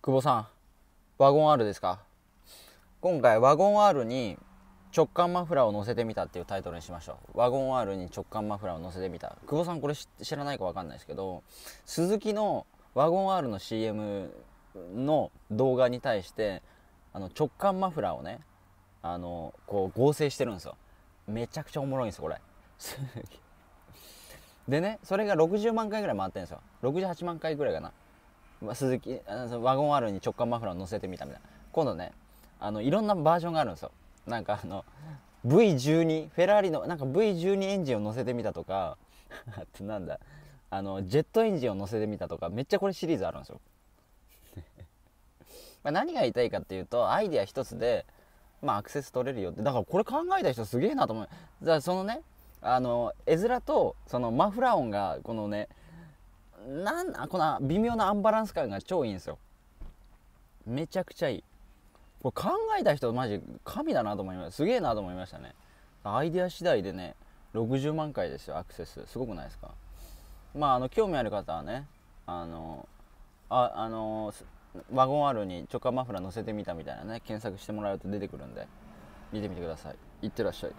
久保さんワゴン R ですか今回ワゴン R に直感マフラーを乗せてみたっていうタイトルにしましょうワゴン R に直感マフラーを乗せてみた久保さんこれ知らないか分かんないですけど鈴木のワゴン R の CM の動画に対してあの直感マフラーをねあのこう合成してるんですよめちゃくちゃおもろいんですよこれ でねそれが60万回ぐらい回ってるんですよ68万回ぐらいかな鈴木あのワゴン R に直感マフラーを乗せてみたみたいな今度ねあのいろんなバージョンがあるんですよなんかあの V12 フェラーリのなんか V12 エンジンを乗せてみたとか なんだあのジェットエンジンを乗せてみたとかめっちゃこれシリーズあるんですよ ま何が言いたいかっていうとアイデア一つでまあアクセス取れるよってだからこれ考えた人すげえなと思うだからそのねあの絵面とそのマフラー音がこのねなんこの微妙なアンバランス感が超いいんですよめちゃくちゃいいこれ考えた人マジ神だなと思いましたすげえなと思いましたねアイデア次第でね60万回ですよアクセスすごくないですかまああの興味ある方はねあのああのワゴン R に直感マフラー乗せてみたみたいなね検索してもらうと出てくるんで見てみてくださいいってらっしゃい